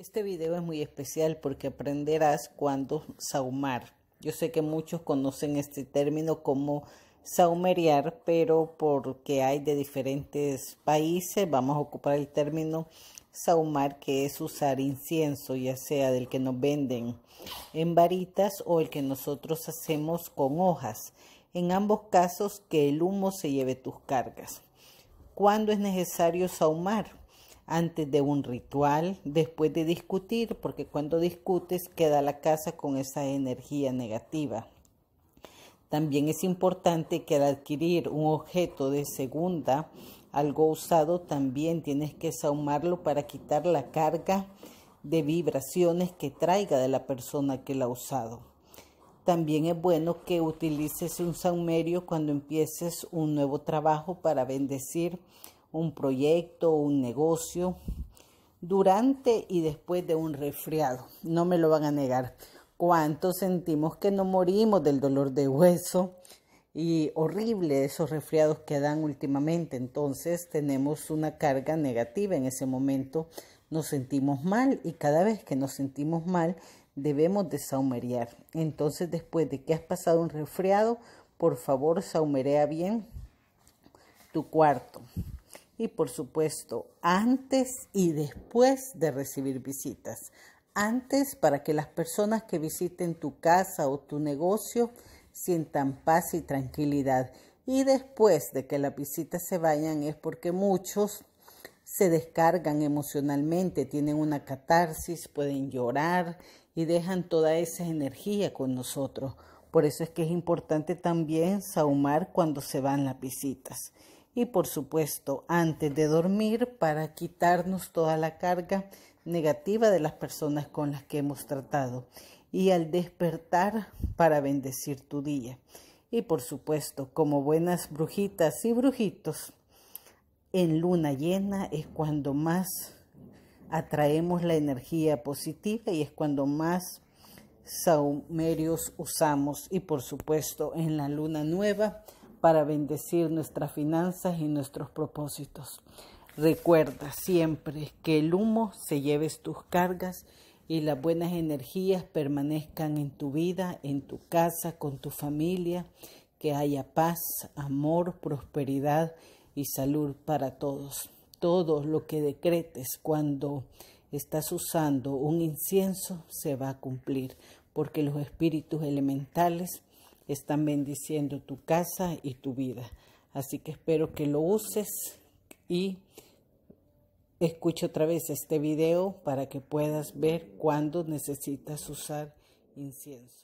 Este video es muy especial porque aprenderás cuándo saumar. Yo sé que muchos conocen este término como saumerear, pero porque hay de diferentes países, vamos a ocupar el término saumar, que es usar incienso, ya sea del que nos venden en varitas o el que nosotros hacemos con hojas. En ambos casos, que el humo se lleve tus cargas. ¿Cuándo es necesario saumar? antes de un ritual, después de discutir, porque cuando discutes queda la casa con esa energía negativa. También es importante que al adquirir un objeto de segunda, algo usado, también tienes que saumarlo para quitar la carga de vibraciones que traiga de la persona que la ha usado. También es bueno que utilices un saumerio cuando empieces un nuevo trabajo para bendecir un proyecto, un negocio, durante y después de un resfriado. No me lo van a negar. ¿Cuánto sentimos que no morimos del dolor de hueso? Y horrible esos resfriados que dan últimamente. Entonces tenemos una carga negativa en ese momento. Nos sentimos mal y cada vez que nos sentimos mal debemos de saumerear. Entonces después de que has pasado un resfriado, por favor saumerea bien tu cuarto y por supuesto antes y después de recibir visitas. Antes para que las personas que visiten tu casa o tu negocio sientan paz y tranquilidad. Y después de que las visitas se vayan es porque muchos se descargan emocionalmente, tienen una catarsis, pueden llorar y dejan toda esa energía con nosotros. Por eso es que es importante también saumar cuando se van las visitas y por supuesto antes de dormir para quitarnos toda la carga negativa de las personas con las que hemos tratado y al despertar para bendecir tu día. Y por supuesto, como buenas brujitas y brujitos, en luna llena es cuando más atraemos la energía positiva y es cuando más saumerios usamos y por supuesto en la luna nueva para bendecir nuestras finanzas y nuestros propósitos. Recuerda siempre que el humo se lleves tus cargas y las buenas energías permanezcan en tu vida, en tu casa, con tu familia, que haya paz, amor, prosperidad y salud para todos. Todo lo que decretes cuando estás usando un incienso se va a cumplir, porque los espíritus elementales están bendiciendo tu casa y tu vida. Así que espero que lo uses y escuche otra vez este video para que puedas ver cuándo necesitas usar incienso.